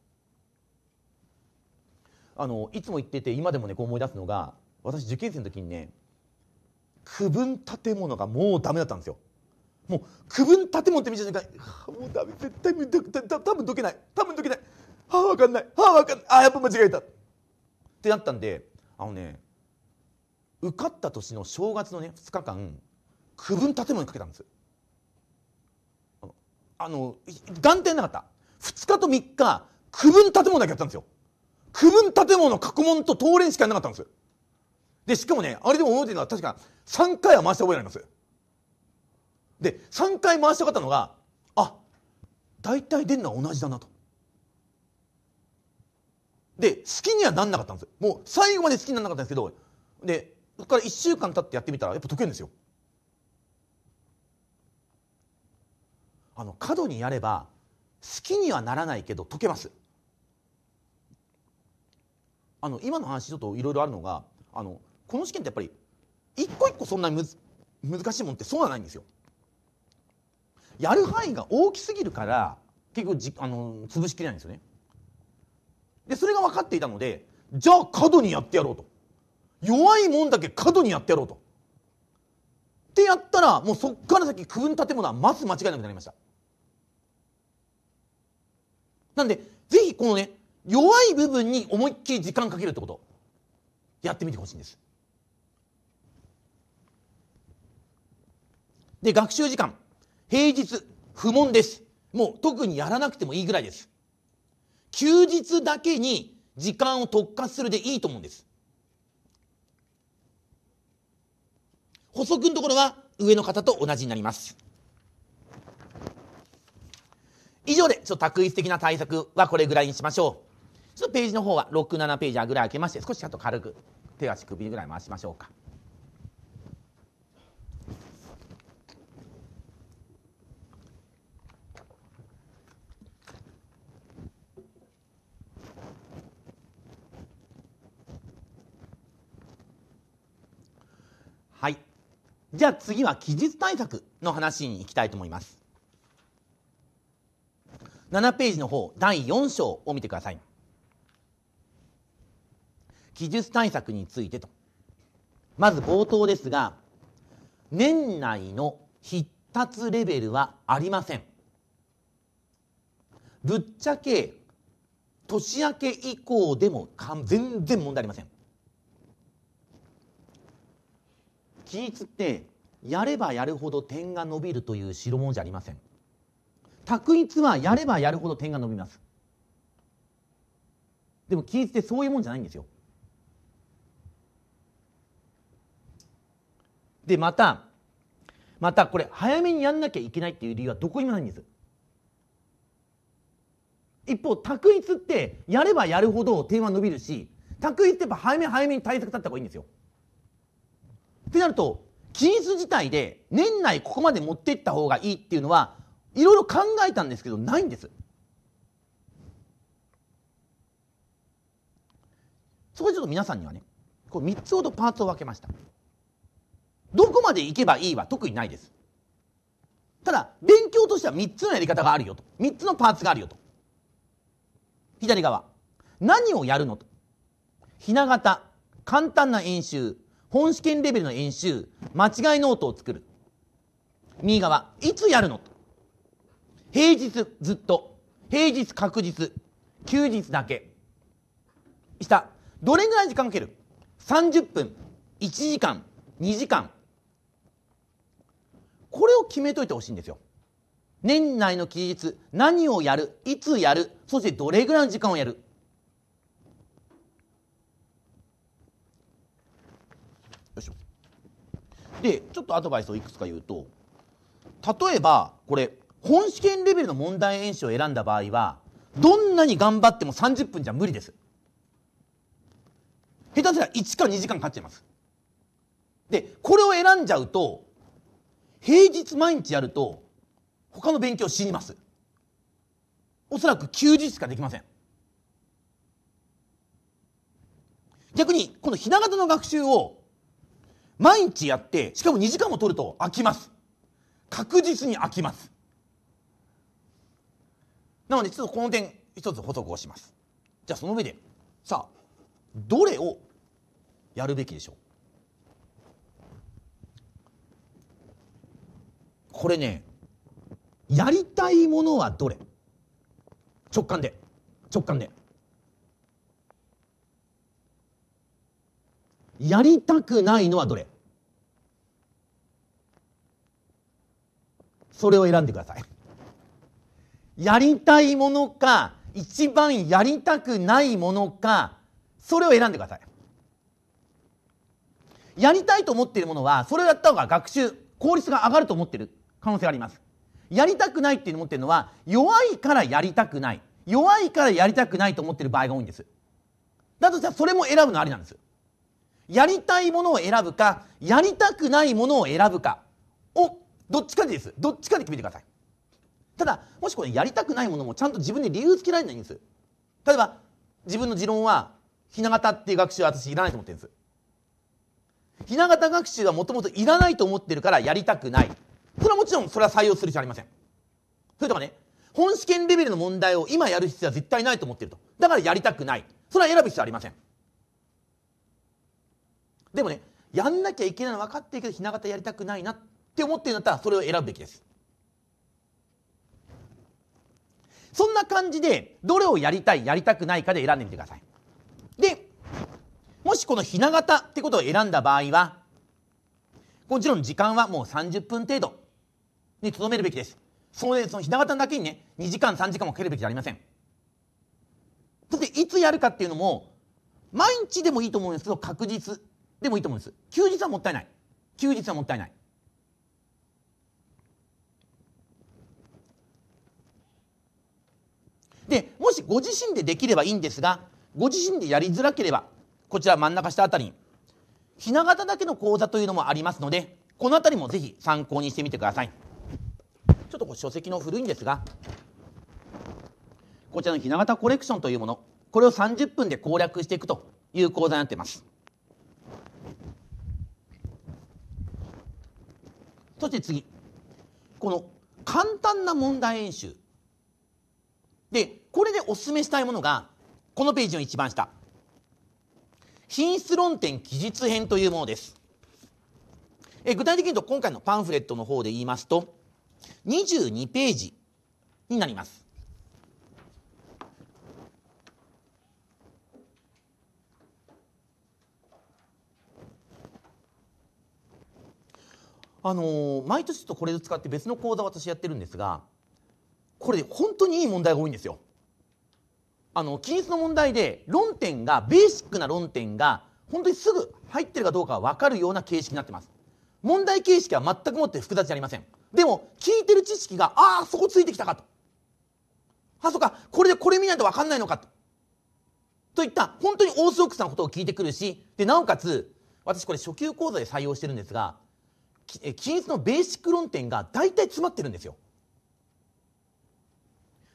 あのいつも言ってて今でもねこう思い出すのが私受験生の時にね区分建物がもうダメだったんですよもう区分建物って見ちゃう瞬間もうダメ絶対無た多分解けない多分解けないはあ分かんないはあ分かんないあやっぱ間違えたってなったんであのね受かった年の正月のね2日間区分建物にかけたんですあの断定なかった2日と3日区分建物だけやったんですよ区分建物の過去問と東連しかなかったんですで、しかもね、あれでも思うてるのは確か3回は回した覚えられます。で、3回回したかったのが、あ、大体出るのは同じだなと。で、好きにはなんなかったんですもう最後まで好きにならなかったんですけど、で、そこから1週間経ってやってみたら、やっぱ解けるんですよ。あの、過度にやれば、好きにはならないけど解けます。あの、今の話ちょっといろいろあるのが、あの、この試験ってやっぱり一個一個そんなに難しいもんってそうはないんですよ。やる範囲が大きすぎるから結局じあの潰しきれないんですよね。でそれが分かっていたのでじゃあ過度にやってやろうと弱いもんだけ過度にやってやろうとってやったらもうそっから先区分建物はまず間違いなくなりました。なんでぜひこのね弱い部分に思いっきり時間かけるってことやってみてほしいんです。で、学習時間、平日、不問です。もう特にやらなくてもいいぐらいです。休日だけに時間を特化するでいいと思うんです。補足のところは上の方と同じになります。以上で、ちょっと択一的な対策はこれぐらいにしましょう。ちょっとページの方は6、7ページぐらい開けまして、少しあと軽く手足首ぐらい回しましょうか。じゃあ次は期日対策の話に行きたいと思います。7ページの方、第4章を見てください。記述対策についてと。まず冒頭ですが、年内の必達レベルはありません。ぶっちゃけ、年明け以降でも全然問題ありません。史実ってやればやるほど点が伸びるという代物じゃありません択一はやればやるほど点が伸びますでも均一ってそういうもんじゃないんですよでまたまたこれ早めにやんなきゃいけないっていう理由はどこにもないんです一方択一ってやればやるほど点は伸びるし択一ってやっぱ早め早めに対策立った方がいいんですよってなると事実自体で年内ここまで持っていった方がいいっていうのはいろいろ考えたんですけどないんです。そこでちょっと皆さんにはねこう3つほどパーツを分けました。どこまで行けばいいは特にないです。ただ勉強としては3つのやり方があるよと3つのパーツがあるよと左側何をやるのとひな形簡単な演習本試験レベルの演習、間違いノートを作る。右側、いつやるのと。平日ずっと。平日確実。休日だけ。下、どれぐらい時間かける ?30 分、1時間、2時間。これを決めといてほしいんですよ。年内の期日、何をやる、いつやる、そしてどれぐらいの時間をやる。でちょっとアドバイスをいくつか言うと例えばこれ本試験レベルの問題演習を選んだ場合はどんなに頑張っても30分じゃ無理です下手すら1か2時間かかっちゃいますでこれを選んじゃうと平日毎日やると他の勉強死にますおそらく休日しかできません逆にこのひな形の学習を毎日やってしかも2時間も取ると飽きます確実に飽きますなのでちょっとこの点一つ補足をしますじゃあその上でさあどれをやるべきでしょうこれねやりたいものはどれ直感で直感でやりたくないのはどれそれを選んでください。やりたいものか、一番やりたくないものか、それを選んでください。やりたいと思っているものは、それをやった方が学習、効率が上がると思っている可能性があります。やりたくないって思ってるのは、弱いからやりたくない。弱いからやりたくないと思ってる場合が多いんです。だとしたらそれも選ぶのありなんです。やりたいものを選ぶかやりたくないものを選ぶかをどっちかでですどっちかで決めてくださいただもしこれやりたくないものもちゃんと自分で理由つけられないんです例えば自分の持論はひな形っていう学習は私いらないと思ってるんですひな形学習はもともといらないと思ってるからやりたくないそれはもちろんそれは採用する必要ありませんそれとかね本試験レベルの問題を今やる必要は絶対ないと思ってるとだからやりたくないそれは選ぶ必要ありませんでもねやんなきゃいけないの分かってるけどひな形やりたくないなって思ってるんだったらそれを選ぶべきですそんな感じでどれをやりたいやりたくないかで選んでみてくださいでもしこのひな形ってことを選んだ場合はもちろん時間はもう30分程度にとどめるべきですそのそのひな形だけにね2時間3時間もかけるべきじゃありませんそしていつやるかっていうのも毎日でもいいと思うんですけど確実でもいいと思うんです。休日はもったいない。休日はもったいない。で、もしご自身でできればいいんですが、ご自身でやりづらければ、こちら真ん中下あたりに、ひな形だけの講座というのもありますので、このあたりもぜひ参考にしてみてください。ちょっとこう書籍の古いんですが、こちらのひな形コレクションというもの、これを30分で攻略していくという講座になっています。そして次この簡単な問題演習でこれでおすすめしたいものがこのページの一番下品質論点記述編というものですえ具体的に言うと今回のパンフレットの方で言いますと22ページになりますあのー、毎年ちょっとこれを使って別の講座を私やってるんですがこれ本当にいい問題が多いんですよ。あの均一の問題で論点がベーシックな論点が本当にすぐ入ってるかどうか分かるような形式になってます問題形式は全くもって複雑じゃありませんでも聞いてる知識がああそこついてきたかとあそかこれでこれ見ないと分かんないのかとといった本当にオーソドックスなことを聞いてくるしでなおかつ私これ初級講座で採用してるんですが均一のベーシック論点が大体詰まってるんですよ。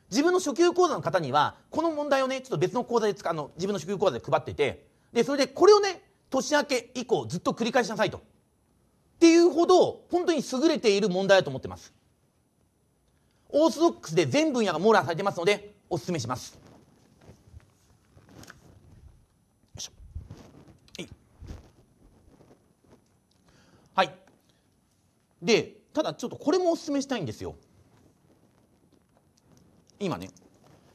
自分の初級講座の方にはこの問題をねちょっと別の講座で使あの自分の初級講座で配っててでそれでこれをね年明け以降ずっと繰り返しなさいとっていうほど本当に優れている問題だと思ってますオーソドックスで全分野が網羅されてますのでおすすめしますでただちょっとこれもおすすめしたいんですよ今ね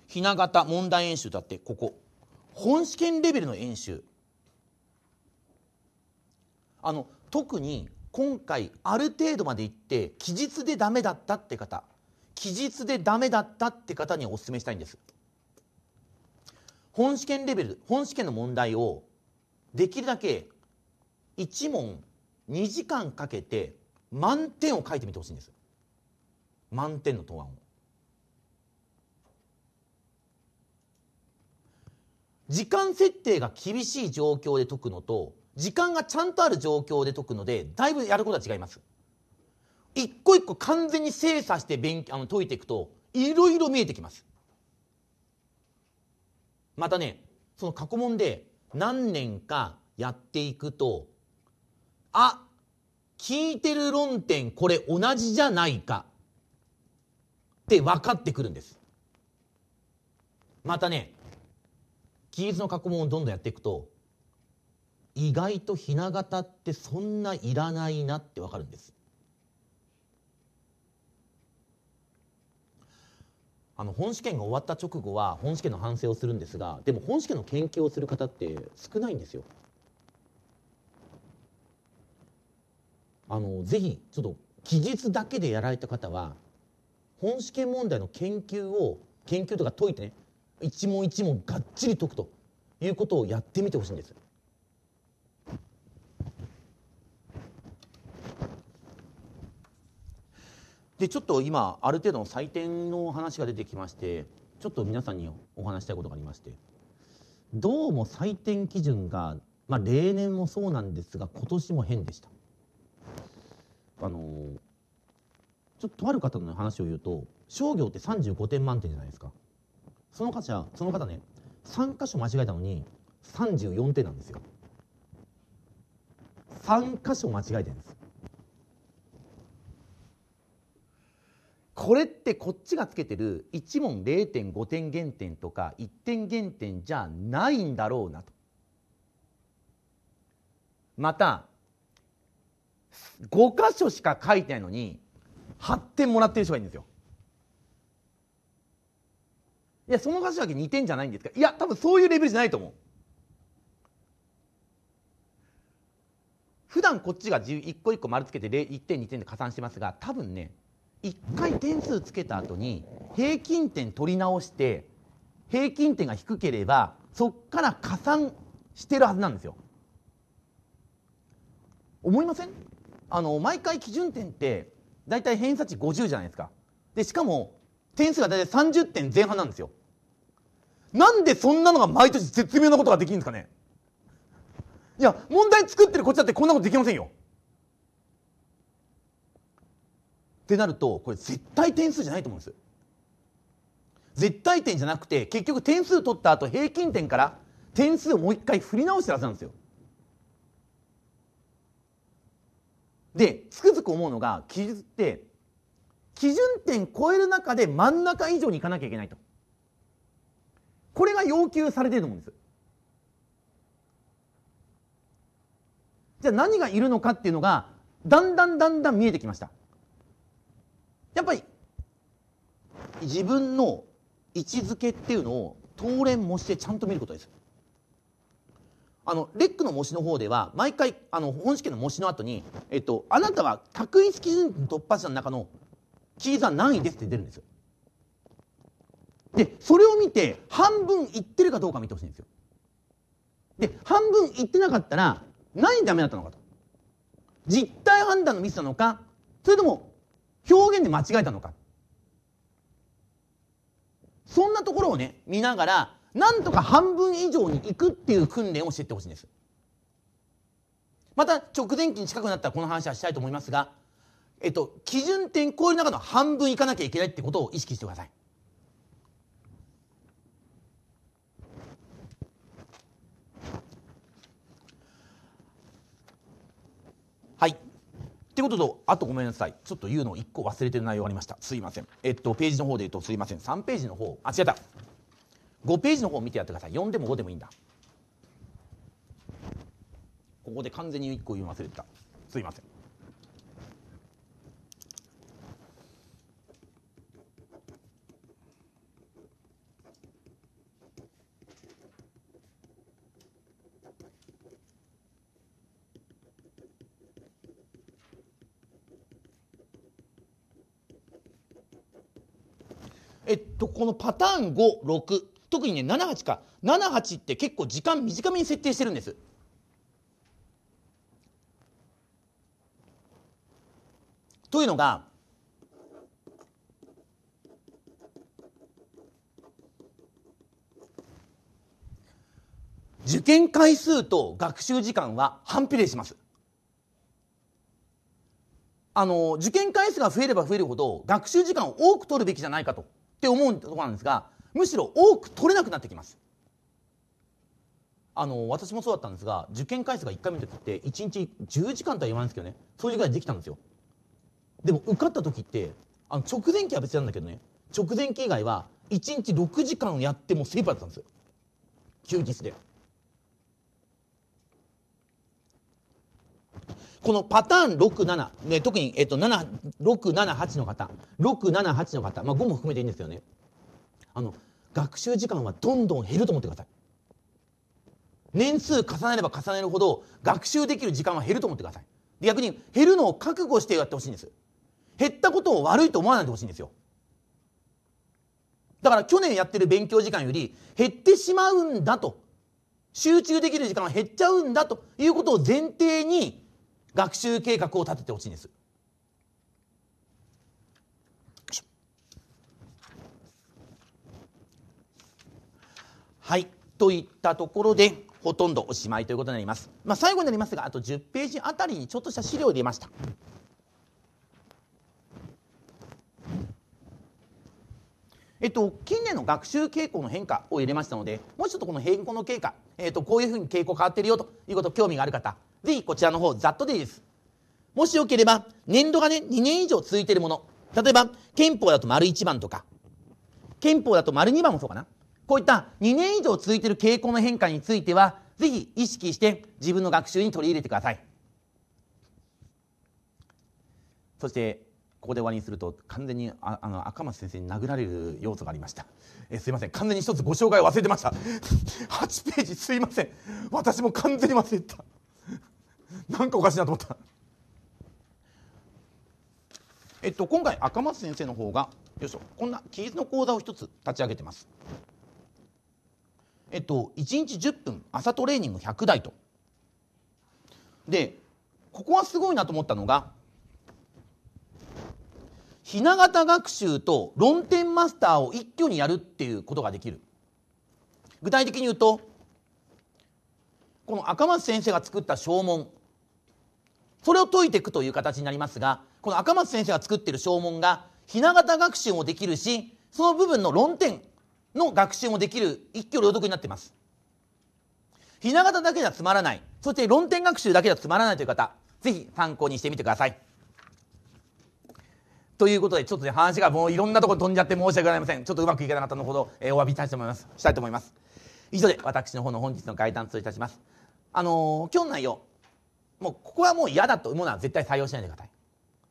ひな形問題演習だってここ本試験レベルの演習あの特に今回ある程度までいって期日でダメだったって方期日でダメだったって方におすすめしたいんです本試験レベル本試験の問題をできるだけ1問2時間かけて満点を書いてみてほしいんです満点の答案を時間設定が厳しい状況で解くのと時間がちゃんとある状況で解くのでだいぶやることは違います一個一個完全に精査して勉あの解いていくといろいろ見えてきますまたねその過去問で何年かやっていくとあ聞いてる論点これ同じじゃないかって分かってくるんですまたね記述の過去問をどんどんやっていくと意外と雛形ってそんないらないなって分かるんですあの本試験が終わった直後は本試験の反省をするんですがでも本試験の研究をする方って少ないんですよ。あのぜひちょっと記述だけでやられた方は本試験問題の研究を研究とか解いてね一問一問がっちり解くということをやってみてほしいんです。でちょっと今ある程度の採点の話が出てきましてちょっと皆さんにお話したいことがありましてどうも採点基準が、まあ、例年もそうなんですが今年も変でした。あのー、ちょっととある方の話を言うと商業って35点満点じゃないですかその方その方ね3箇所間違えたのに34点なんですよ3箇所間違えてるんですこれってこっちがつけてる1問0.5点減点とか1点減点じゃないんだろうなとまた5箇所しか書いてないのに8点もらってる人がいるんですよいやその箇所だけ2点じゃないんですかいや多分そういうレベルじゃないと思う普段こっちが1個1個丸つけて1点2点で加算してますが多分ね1回点数つけた後に平均点取り直して平均点が低ければそっから加算してるはずなんですよ思いませんあの毎回基準点って大体偏差値50じゃないですかでしかも点数が大体30点前半なんですよなんでそんなのが毎年絶妙なことができるんですかねいや問題作ってるこっちだってこんなことできませんよってなるとこれ絶対点数じゃないと思うんです絶対点じゃなくて結局点数取った後平均点から点数をもう一回振り直してるはずなんですよでつくづく思うのが記述って基準点超える中で真ん中以上にいかなきゃいけないとこれが要求されてると思うんですじゃあ何がいるのかっていうのがだんだんだんだん見えてきましたやっぱり自分の位置づけっていうのを当然もしてちゃんと見ることですあのレックの模試の方では毎回あの本試験の模試の後に、えっと、あなたは択一基準突破者の中のキーザ何位ですって出るんですよ。でそれを見て半分いってるかどうか見てほしいんですよ。で半分いってなかったら何ダメだったのかと。実態判断のミスなのかそれとも表現で間違えたのかそんなところをね見ながらなんとか半分以上にいくっていう訓練をしていってほしいんですまた直前期に近くなったらこの話はしたいと思いますが、えっと、基準点超える中の半分いかなきゃいけないってことを意識してくださいはい。ってことと、あとごめんなさい。ちょっと言うのを1個忘れてる内容がありました。すいません。えっと、ページの方で言うとすいません。3ページの方、あ、違った。5ページの方を見てやってください4でも5でもいいんだここで完全に1個言い忘れてたすいませんえっと、このパターン5、6特にね78か78って結構時間短めに設定してるんですというのが受験回数と学習時間は反比例しますあの受験回数が増えれば増えるほど学習時間を多く取るべきじゃないかとって思うところなんですがむしろ多く取れなくなってきますあの私もそうだったんですが受験回数が1回目の時って1日10時間とは言わないんですけどねそういうぐらいできたんですよでも受かった時ってあの直前期は別なんだけどね直前期以外は1日6時間やっても精一杯だったんですよ休日でこのパターン67、ね、特に、えっと、7、678の方、678の方、まあ、5も含めていいんですよね。あの学習時間はどんどん減ると思ってください年数重ねれば重ねるほど学習できる時間は減ると思ってください逆に減るのを覚悟してやってほしいんです減ったことを悪いと思わないでほしいんですよだから去年やってる勉強時間より減ってしまうんだと集中できる時間は減っちゃうんだということを前提に学習計画を立ててほしいんですはい。といったところで、ほとんどおしまいということになります。まあ、最後になりますが、あと10ページあたりにちょっとした資料を入れました。えっと、近年の学習傾向の変化を入れましたのでもうちょっとこの変更の経過、えっと、こういうふうに傾向変わってるよということ興味がある方是非こちらの方ざっとでいいですもしよければ年度がね2年以上続いてるもの例えば憲法だと丸1番とか憲法だと丸2番もそうかなこういった2年以上続いている傾向の変化については、ぜひ意識して自分の学習に取り入れてください。そして、ここで終わりにすると完全にああの赤松先生に殴られる要素がありましたえすいません完全に一つご紹介を忘れてました8 ページすいません私も完全に忘れてたなんかおかしいなと思ったえっと今回赤松先生の方がよいしょこんな記述の講座を一つ立ち上げてますえっと、1日10分朝トレーニング100台と。でここはすごいなと思ったのがひな型学習と論点マスターを一挙にやるっていうことができる具体的に言うとこの赤松先生が作った証文それを解いていくという形になりますがこの赤松先生が作ってる証文がひな型学習もできるしその部分の論点の学習もできる一挙両得になっています。ひな形だけではつまらない。そして論点学習だけではつまらないという方、ぜひ参考にしてみてください。ということで、ちょっとね、話がもういろんなところ飛んじゃって申し訳ございません。ちょっとうまくいかなかったのほど、えー、お詫びしたいと思います。したいと思います。以上で、私の方の本日の外談といたします。あのー、今日の内容、もうここはもう嫌だと思うのは絶対採用しないでください。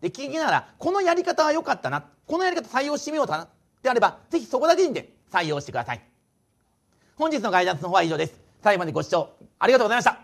で、聞きながら、このやり方は良かったな。このやり方採用してみようかな。であれば、ぜひそこだけにで、採用してください。本日のガイダンスの方は以上です。最後までご視聴ありがとうございました。